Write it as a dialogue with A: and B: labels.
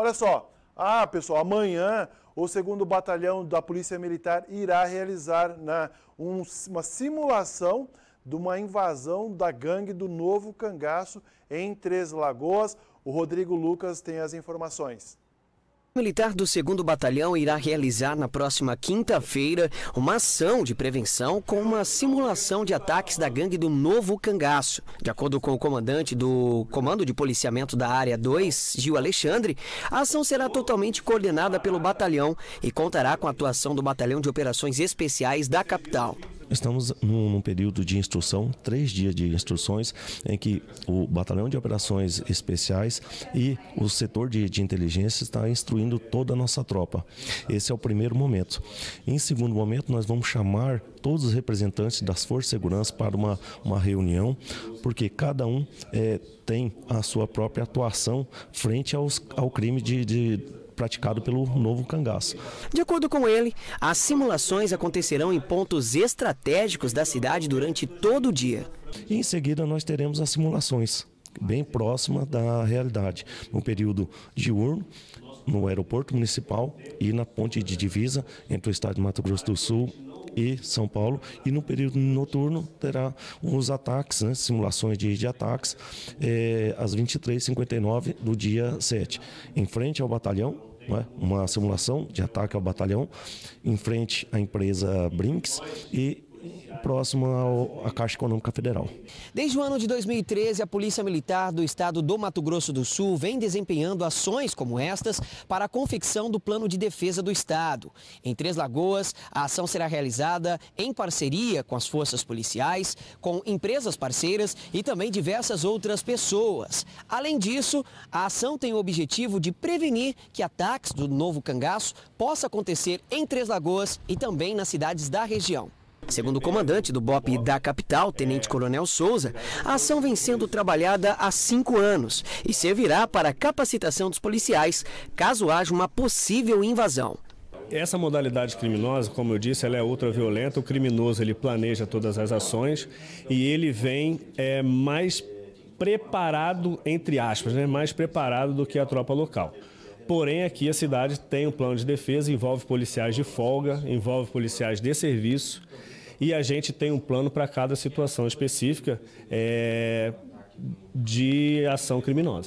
A: Olha só, ah, pessoal, amanhã o segundo batalhão da Polícia Militar irá realizar né, um, uma simulação de uma invasão da gangue do Novo Cangaço em Três Lagoas. O Rodrigo Lucas tem as informações.
B: Militar do 2 Batalhão irá realizar na próxima quinta-feira uma ação de prevenção com uma simulação de ataques da gangue do Novo Cangaço. De acordo com o comandante do Comando de Policiamento da Área 2, Gil Alexandre, a ação será totalmente coordenada pelo batalhão e contará com a atuação do Batalhão de Operações Especiais da capital.
A: Estamos num, num, período de instrução, três dias de instruções, em que o Batalhão de Operações Especiais e o setor de, de inteligência está instruindo toda a nossa tropa. Esse é o primeiro momento. Em segundo momento, nós vamos chamar todos os representantes das forças de segurança para uma, uma reunião, porque cada um é, tem a sua própria atuação frente aos, ao crime de, de praticado pelo novo cangaço.
B: De acordo com ele, as simulações acontecerão em pontos estratégicos da cidade durante todo o dia.
A: E em seguida nós teremos as simulações bem próxima da realidade, no período diurno, no aeroporto municipal e na ponte de divisa entre o estado de Mato Grosso do Sul e São Paulo. E no período noturno terá os ataques, né, simulações de, de ataques, é, às 23h59 do dia 7, em frente ao batalhão é? uma simulação de ataque ao batalhão em frente à empresa Brinks e próxima à Caixa Econômica Federal.
B: Desde o ano de 2013, a Polícia Militar do Estado do Mato Grosso do Sul vem desempenhando ações como estas para a confecção do Plano de Defesa do Estado. Em Três Lagoas, a ação será realizada em parceria com as forças policiais, com empresas parceiras e também diversas outras pessoas. Além disso, a ação tem o objetivo de prevenir que ataques do novo cangaço possa acontecer em Três Lagoas e também nas cidades da região. Segundo o comandante do BOP da capital, Tenente Coronel Souza, a ação vem sendo trabalhada há cinco anos e servirá para a capacitação dos policiais caso haja uma possível invasão.
C: Essa modalidade criminosa, como eu disse, ela é ultraviolenta. O criminoso ele planeja todas as ações e ele vem é, mais preparado, entre aspas, né, mais preparado do que a tropa local. Porém, aqui a cidade tem um plano de defesa, envolve policiais de folga, envolve policiais de serviço e a gente tem um plano para cada situação específica é, de ação criminosa.